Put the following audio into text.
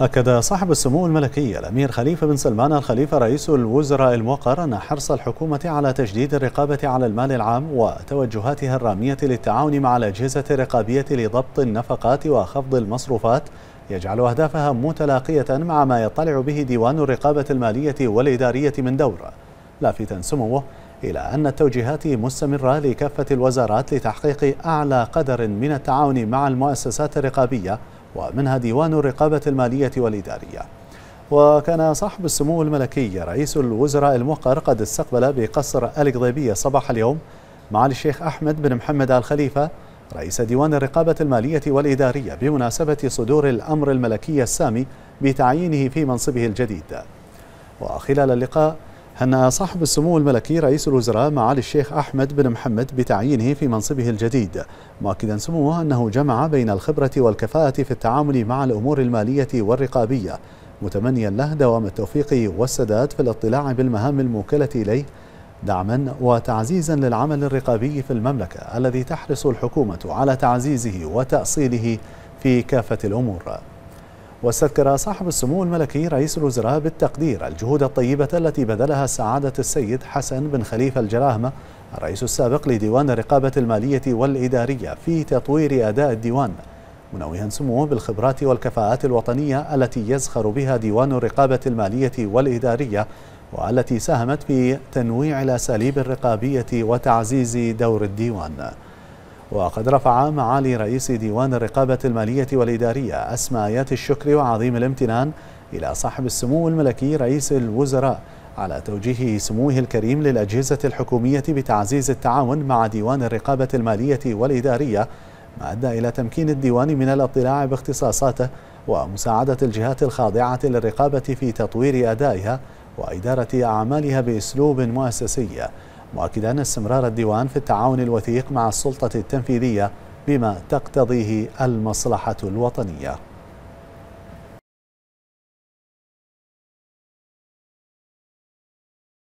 أكد صاحب السمو الملكي الأمير خليفة بن سلمان الخليفة رئيس الوزراء الموقر أن حرص الحكومة على تجديد الرقابة على المال العام وتوجهاتها الرامية للتعاون مع الأجهزة الرقابية لضبط النفقات وخفض المصروفات يجعل أهدافها متلاقية مع ما يطلع به ديوان الرقابة المالية والإدارية من دور لافتا سموه إلى أن التوجيهات مستمرة لكافة الوزارات لتحقيق أعلى قدر من التعاون مع المؤسسات الرقابية ومنها ديوان الرقابة المالية والإدارية وكان صاحب السمو الملكي رئيس الوزراء الموقر قد استقبل بقصر القضيبية صباح اليوم معالي الشيخ أحمد بن محمد آل خليفة رئيس ديوان الرقابة المالية والإدارية بمناسبة صدور الأمر الملكي السامي بتعيينه في منصبه الجديد وخلال اللقاء هنأ صاحب السمو الملكي رئيس الوزراء معالي الشيخ أحمد بن محمد بتعيينه في منصبه الجديد مؤكدا سموه أنه جمع بين الخبرة والكفاءة في التعامل مع الأمور المالية والرقابية متمنيا له دوام التوفيق والسداد في الاطلاع بالمهام الموكلة إليه دعما وتعزيزا للعمل الرقابي في المملكة الذي تحرص الحكومة على تعزيزه وتأصيله في كافة الأمور واستذكر صاحب السمو الملكي رئيس الوزراء بالتقدير الجهود الطيبة التي بذلها سعادة السيد حسن بن خليفة الجراهمة الرئيس السابق لديوان الرقابة المالية والإدارية في تطوير أداء الديوان منوها سموه بالخبرات والكفاءات الوطنية التي يزخر بها ديوان الرقابة المالية والإدارية والتي ساهمت في تنويع الأساليب الرقابية وتعزيز دور الديوان وقد رفع معالي رئيس ديوان الرقابة المالية والإدارية أسماء آيات الشكر وعظيم الامتنان إلى صاحب السمو الملكي رئيس الوزراء على توجيه سموه الكريم للأجهزة الحكومية بتعزيز التعاون مع ديوان الرقابة المالية والإدارية ما أدى إلى تمكين الديوان من الاطلاع باختصاصاته ومساعدة الجهات الخاضعة للرقابة في تطوير أدائها وإدارة أعمالها بأسلوب مؤسسي مؤكدا استمرار الديوان في التعاون الوثيق مع السلطة التنفيذية بما تقتضيه المصلحة الوطنية